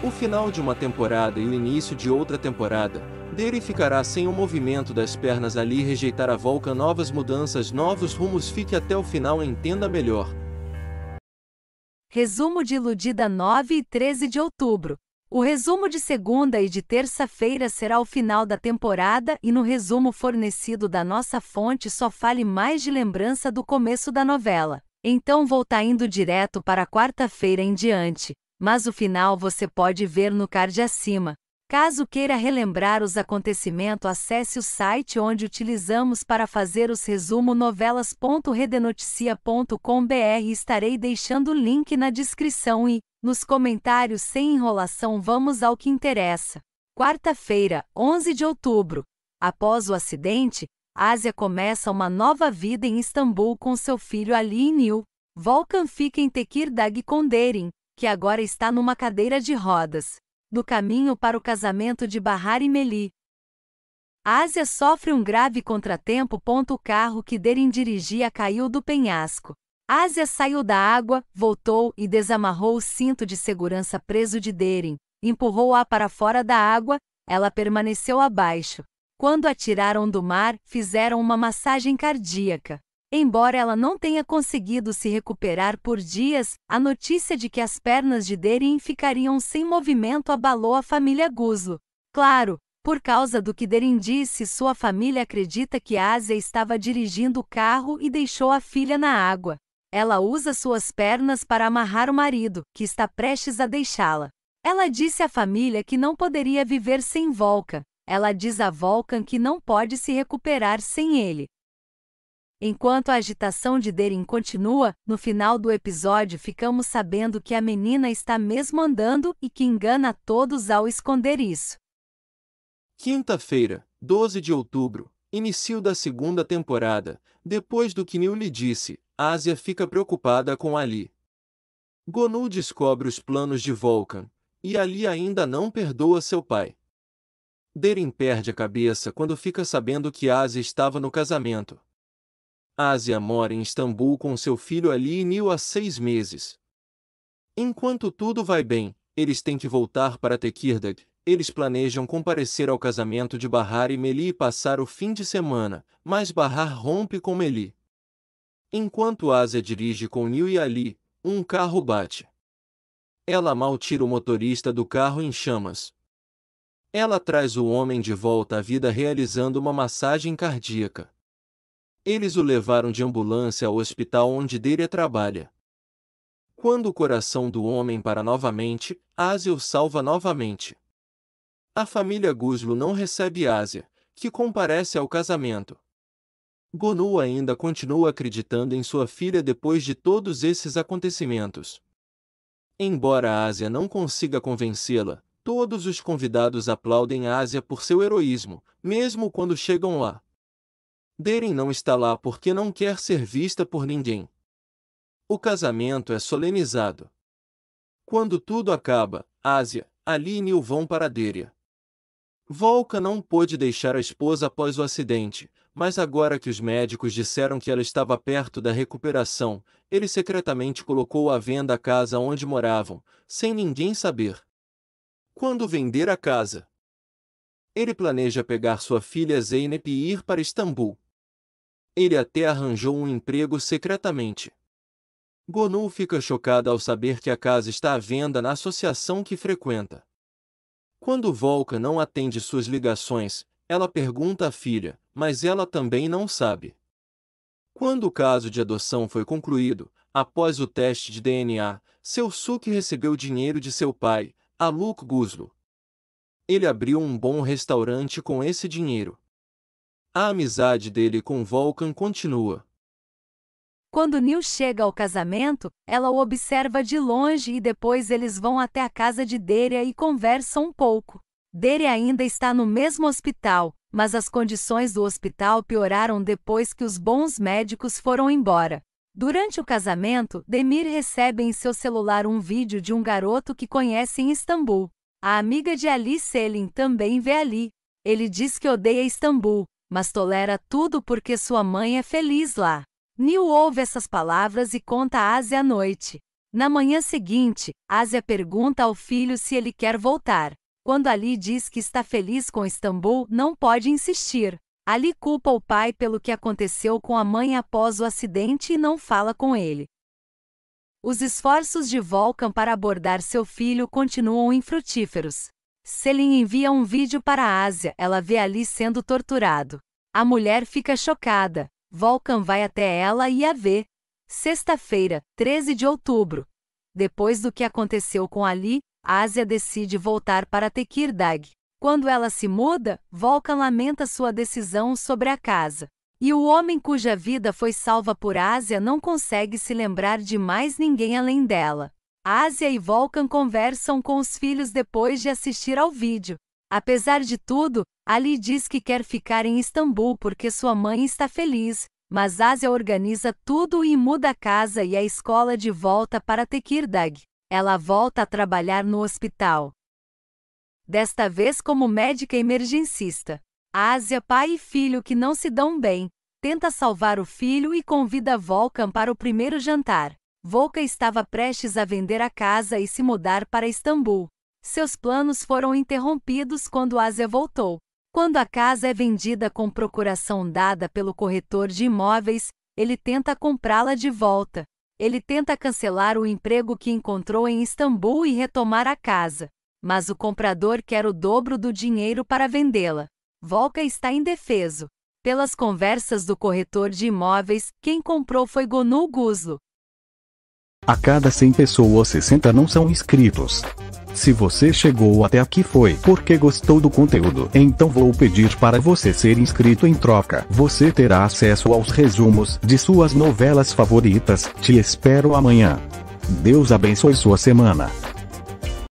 O final de uma temporada e o início de outra temporada, Dere ficará sem o movimento das pernas ali rejeitar a Volca novas mudanças, novos rumos. Fique até o final entenda melhor. Resumo de Iludida 9 e 13 de outubro. O resumo de segunda e de terça-feira será o final da temporada e no resumo fornecido da nossa fonte só fale mais de lembrança do começo da novela. Então vou tá indo direto para quarta-feira em diante mas o final você pode ver no card acima. Caso queira relembrar os acontecimentos, acesse o site onde utilizamos para fazer os resumo novelas.redenoticia.com.br estarei deixando o link na descrição e, nos comentários sem enrolação, vamos ao que interessa. Quarta-feira, 11 de outubro. Após o acidente, Ásia começa uma nova vida em Istambul com seu filho Ali e Nil. Volkan fica em Tekirdağ Derin que agora está numa cadeira de rodas, do caminho para o casamento de Bahar e Meli. Ásia sofre um grave contratempo. O carro que Derin dirigia caiu do penhasco. Ásia saiu da água, voltou e desamarrou o cinto de segurança preso de Derin, empurrou-a para fora da água, ela permaneceu abaixo. Quando a tiraram do mar, fizeram uma massagem cardíaca. Embora ela não tenha conseguido se recuperar por dias, a notícia de que as pernas de Derin ficariam sem movimento abalou a família Guzlo. Claro, por causa do que Derin disse, sua família acredita que Asia estava dirigindo o carro e deixou a filha na água. Ela usa suas pernas para amarrar o marido, que está prestes a deixá-la. Ela disse à família que não poderia viver sem Volcan. Ela diz a Volcan que não pode se recuperar sem ele. Enquanto a agitação de Derin continua, no final do episódio ficamos sabendo que a menina está mesmo andando e que engana todos ao esconder isso. Quinta-feira, 12 de outubro, início da segunda temporada. Depois do que Neil lhe disse, Ásia fica preocupada com Ali. Gonu descobre os planos de Vulcan, e Ali ainda não perdoa seu pai. Derin perde a cabeça quando fica sabendo que Ásia estava no casamento Ásia mora em Istambul com seu filho Ali e Nil há seis meses. Enquanto tudo vai bem, eles têm que voltar para Tekirdağ. Eles planejam comparecer ao casamento de Bahar e Meli e passar o fim de semana, mas Bahar rompe com Meli. Enquanto Ásia dirige com Nil e Ali, um carro bate. Ela mal tira o motorista do carro em chamas. Ela traz o homem de volta à vida realizando uma massagem cardíaca. Eles o levaram de ambulância ao hospital onde Delia trabalha. Quando o coração do homem para novamente, Ásia o salva novamente. A família Guslo não recebe Ásia, que comparece ao casamento. Gonu ainda continua acreditando em sua filha depois de todos esses acontecimentos. Embora Asia Ásia não consiga convencê-la, todos os convidados aplaudem Asia Ásia por seu heroísmo, mesmo quando chegam lá. Deren não está lá porque não quer ser vista por ninguém. O casamento é solenizado. Quando tudo acaba, Ásia, Ali e Nil vão para Deria. Volca não pôde deixar a esposa após o acidente, mas agora que os médicos disseram que ela estava perto da recuperação, ele secretamente colocou à venda a casa onde moravam, sem ninguém saber. Quando vender a casa, ele planeja pegar sua filha Zeynep e ir para Istambul ele até arranjou um emprego secretamente. Gonu fica chocada ao saber que a casa está à venda na associação que frequenta. Quando Volca não atende suas ligações, ela pergunta à filha, mas ela também não sabe. Quando o caso de adoção foi concluído, após o teste de DNA, seu Suki recebeu dinheiro de seu pai, Aluk Guzlo. Ele abriu um bom restaurante com esse dinheiro. A amizade dele com Vulcan continua. Quando Neil chega ao casamento, ela o observa de longe e depois eles vão até a casa de Derea e conversam um pouco. Deria ainda está no mesmo hospital, mas as condições do hospital pioraram depois que os bons médicos foram embora. Durante o casamento, Demir recebe em seu celular um vídeo de um garoto que conhece em Istambul. A amiga de Ali Selim também vê ali. Ele diz que odeia Istambul, mas tolera tudo porque sua mãe é feliz lá. Neil ouve essas palavras e conta a Asia à noite. Na manhã seguinte, Asia pergunta ao filho se ele quer voltar. Quando Ali diz que está feliz com Istambul, não pode insistir. Ali culpa o pai pelo que aconteceu com a mãe após o acidente e não fala com ele. Os esforços de Volkan para abordar seu filho continuam infrutíferos. Selin envia um vídeo para a Ásia, ela vê Ali sendo torturado. A mulher fica chocada. Volcan vai até ela e a vê. Sexta-feira, 13 de outubro. Depois do que aconteceu com Ali, Ásia decide voltar para Tekirdag. Quando ela se muda, Volcan lamenta sua decisão sobre a casa. E o homem cuja vida foi salva por Ásia não consegue se lembrar de mais ninguém além dela. Ásia e Volkan conversam com os filhos depois de assistir ao vídeo. Apesar de tudo, Ali diz que quer ficar em Istambul porque sua mãe está feliz, mas Ásia organiza tudo e muda a casa e a escola de volta para Tekirdag. Ela volta a trabalhar no hospital. Desta vez como médica emergencista. Ásia, pai e filho que não se dão bem, tenta salvar o filho e convida Volkan para o primeiro jantar. Volca estava prestes a vender a casa e se mudar para Istambul. Seus planos foram interrompidos quando Azia voltou. Quando a casa é vendida com procuração dada pelo corretor de imóveis, ele tenta comprá-la de volta. Ele tenta cancelar o emprego que encontrou em Istambul e retomar a casa. Mas o comprador quer o dobro do dinheiro para vendê-la. Volca está indefeso. Pelas conversas do corretor de imóveis, quem comprou foi Gonul Guzlo, a cada 100 pessoas 60 não são inscritos. Se você chegou até aqui foi porque gostou do conteúdo, então vou pedir para você ser inscrito em troca. Você terá acesso aos resumos de suas novelas favoritas. Te espero amanhã. Deus abençoe sua semana.